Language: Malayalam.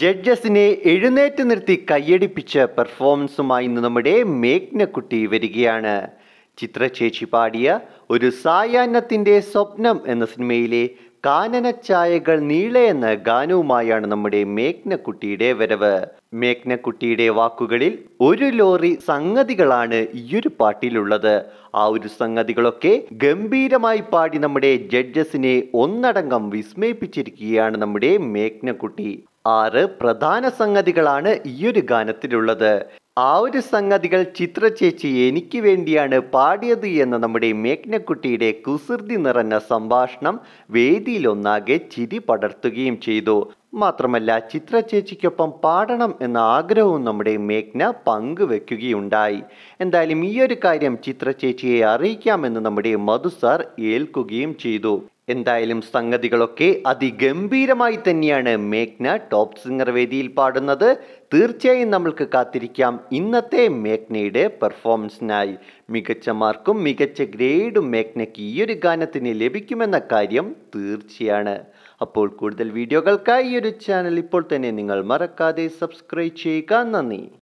ജഡ്ജസിനെ എഴുന്നേറ്റ് നിർത്തി കയ്യടിപ്പിച്ച പെർഫോമൻസുമായി ഇന്ന് നമ്മുടെ മേഘ്നക്കുട്ടി വരികയാണ് ചിത്രചേച്ചി പാടിയ ഒരു സായാഹ്നത്തിൻ്റെ സ്വപ്നം എന്ന സിനിമയിലെ കാനനച്ചായകൾ നീളെ എന്ന ഗാനവുമായാണ് നമ്മുടെ മേഘ്നക്കുട്ടിയുടെ വരവ് മേഘ്നക്കുട്ടിയുടെ വാക്കുകളിൽ ഒരു ലോറി സംഗതികളാണ് ഈയൊരു പാട്ടിലുള്ളത് ആ ഒരു സംഗതികളൊക്കെ ഗംഭീരമായി പാടി നമ്മുടെ ജഡ്ജസിനെ ഒന്നടങ്കം വിസ്മയിപ്പിച്ചിരിക്കുകയാണ് നമ്മുടെ മേഘ്നക്കുട്ടി ആറ് പ്രധാന സംഗതികളാണ് ഈയൊരു ഗാനത്തിലുള്ളത് ആ ഒരു സംഗതികൾ ചിത്ര ചേച്ചി എനിക്ക് വേണ്ടിയാണ് പാടിയത് എന്ന നമ്മുടെ മേഘ്നക്കുട്ടിയുടെ കുസൃതി നിറഞ്ഞ സംഭാഷണം വേദിയിലൊന്നാകെ ചിരി പടർത്തുകയും ചെയ്തു മാത്രമല്ല ചിത്ര ചേച്ചിക്കൊപ്പം പാടണം എന്ന ആഗ്രഹവും നമ്മുടെ മേഘ്ന പങ്കുവെക്കുകയുണ്ടായി എന്തായാലും ഈ ഒരു കാര്യം ചിത്ര ചേച്ചിയെ അറിയിക്കാമെന്ന് നമ്മുടെ മധു സാർ ഏൽക്കുകയും ചെയ്തു എന്തായാലും സംഗതികളൊക്കെ അതിഗംഭീരമായി തന്നെയാണ് മേഘ്ന ടോപ്പ് സിംഗർ വേദിയിൽ പാടുന്നത് തീർച്ചയായും നമ്മൾക്ക് കാത്തിരിക്കാം ഇന്നത്തെ മേഘ്നയുടെ പെർഫോമൻസിനായി മികച്ച മാർക്കും മികച്ച ഗ്രേഡും മേഘ്നയ്ക്ക് ഈ ഒരു ഗാനത്തിന് ലഭിക്കുമെന്ന കാര്യം തീർച്ചയാണ് അപ്പോൾ കൂടുതൽ വീഡിയോകൾക്കായി ഈ ഒരു ചാനൽ ഇപ്പോൾ തന്നെ നിങ്ങൾ മറക്കാതെ സബ്സ്ക്രൈബ് ചെയ്യുക നന്ദി